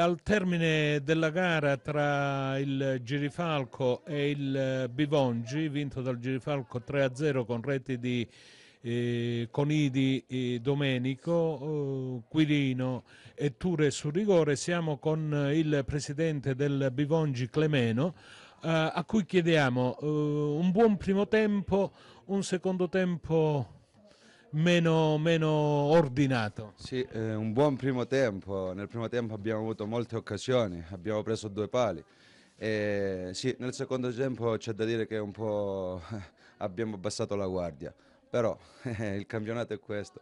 Al termine della gara tra il Girifalco e il eh, Bivongi, vinto dal Girifalco 3-0 con reti di eh, Conidi, eh, Domenico, eh, Quirino e Ture su rigore, siamo con eh, il presidente del Bivongi Clemeno eh, a cui chiediamo un buon primo tempo, un secondo tempo meno, meno ordinato. Sì, eh, un buon primo tempo. Nel primo tempo abbiamo avuto molte occasioni, abbiamo preso due pali. E, sì, nel secondo tempo c'è da dire che un po' abbiamo abbassato la guardia, però eh, il campionato è questo.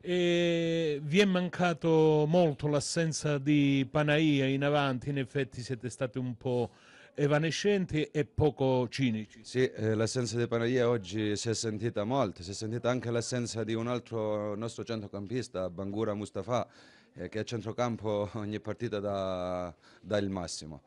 E vi è mancato molto l'assenza di Panaia in avanti, in effetti siete stati un po' evanescenti e poco cinici. Sì, eh, l'assenza di Panaglia oggi si è sentita molto, si è sentita anche l'assenza di un altro nostro centrocampista, Bangura Mustafa, eh, che a centrocampo ogni partita dà, dà il massimo.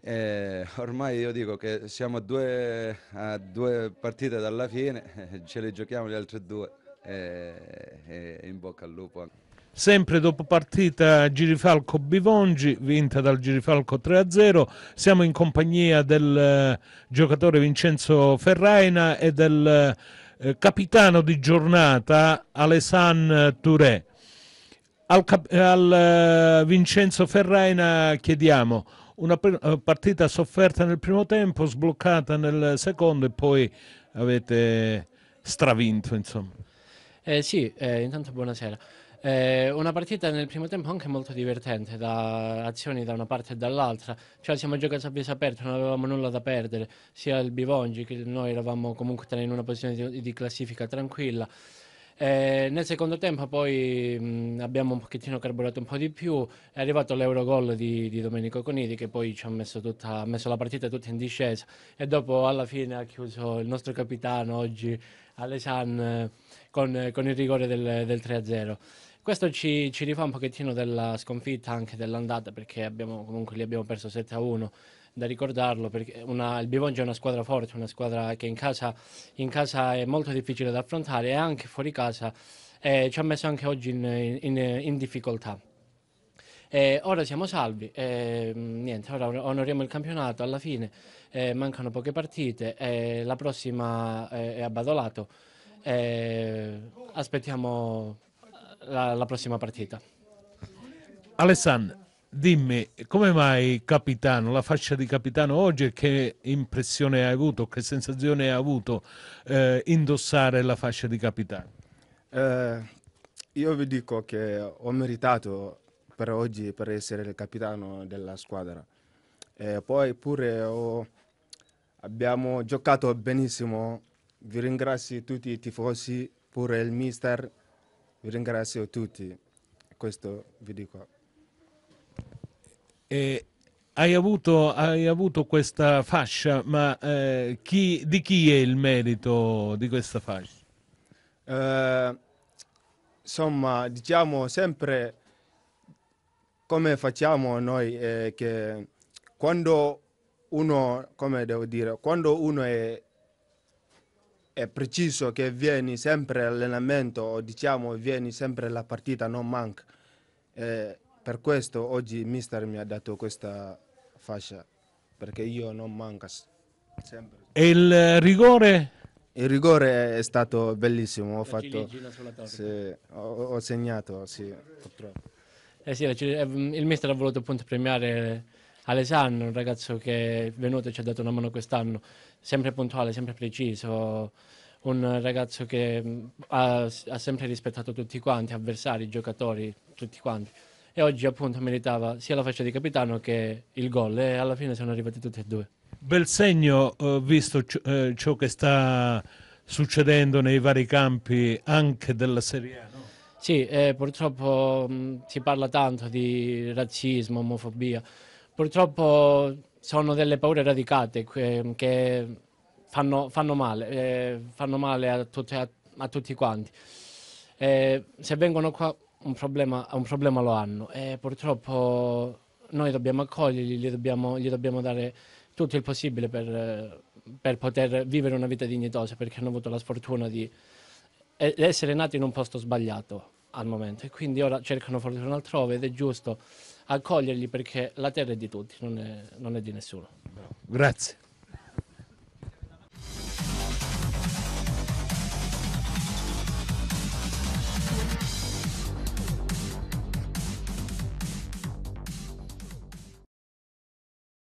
E eh, ormai io dico che siamo a due, a due partite dalla fine, ce le giochiamo le altre due e, eh, e eh, in bocca al lupo. Sempre dopo partita Girifalco Bivongi, vinta dal Girifalco 3-0, siamo in compagnia del eh, giocatore Vincenzo Ferraina e del eh, capitano di giornata Alessan Touré. Al, al eh, Vincenzo Ferraina chiediamo una partita sofferta nel primo tempo, sbloccata nel secondo e poi avete stravinto. Insomma. Eh, sì, eh, intanto buonasera. Eh, una partita nel primo tempo anche molto divertente, da azioni da una parte e dall'altra, cioè siamo giocati a viso aperto, non avevamo nulla da perdere, sia il Bivongi che noi eravamo comunque in una posizione di, di classifica tranquilla. Eh, nel secondo tempo poi mh, abbiamo un pochettino carburato un po' di più, è arrivato l'Eurogol di, di, Domenico Conidi che poi ci ha messo, tutta, ha messo, la partita tutta in discesa e dopo alla fine ha chiuso il nostro capitano oggi Alessan con, con il rigore del, del 3-0. Questo ci, ci rifà un pochettino della sconfitta anche dell'andata, perché abbiamo, comunque lì abbiamo perso 7-1 a da ricordarlo perché una, il Bivongi è una squadra forte, una squadra che in casa, in casa, è molto difficile da affrontare e anche fuori casa eh, ci ha messo anche oggi in, in, in difficoltà. Eh, ora siamo salvi, eh, niente, ora onoriamo il campionato, alla fine eh, mancano poche partite, eh, la prossima eh, è a Badolato, aspettiamo la, la prossima partita. Alessandro, dimmi come mai capitano, la fascia di capitano oggi e che impressione hai avuto, che sensazione hai avuto eh, indossare la fascia di capitano? Eh, io vi dico che ho meritato per oggi per essere il capitano della squadra. E poi pure ho, abbiamo giocato benissimo, vi ringrazio tutti i tifosi, pure il mister vi ringrazio tutti, questo vi dico. E hai avuto, hai avuto, questa fascia, ma eh, chi, di chi è il merito di questa fascia? Eh, insomma, diciamo sempre come facciamo noi eh, che quando uno, come devo dire, quando uno è è preciso che vieni sempre all'allenamento o diciamo vieni sempre la partita, non manca. Eh, per questo oggi il mister mi ha dato questa fascia, perché io non manco sempre. E il rigore? Il rigore è stato bellissimo, ho, fatto, sì, ho, ho segnato, sì, purtroppo. Eh sì, eh, il mister ha voluto appunto premiare Alessandro, un ragazzo che è venuto e ci ha dato una mano quest'anno, sempre puntuale, sempre preciso, un ragazzo che mm, ha, ha sempre rispettato tutti quanti, avversari, giocatori, tutti quanti. E oggi appunto meritava sia la faccia di capitano che il gol e alla fine sono arrivati tutti e due. Bel segno, eh, visto eh, ciò che sta succedendo nei vari campi anche della Serie A. No? Sì, eh, purtroppo mh, mm, si parla tanto di razzismo, omofobia, purtroppo sono delle paure radicate eh, che fanno, fanno male, eh, fanno male a, tutte, a, a, tutti quanti. Eh, se vengono qua un problema, un problema lo hanno e eh, purtroppo noi dobbiamo accoglierli, gli dobbiamo, gli dobbiamo dare tutto il possibile per, per, poter vivere una vita dignitosa perché hanno avuto la sfortuna di eh, essere nati in un posto sbagliato al momento e quindi ora cercano fortuna altrove ed è giusto accoglierli perché la terra è di tutti, non è, non è di nessuno. Grazie.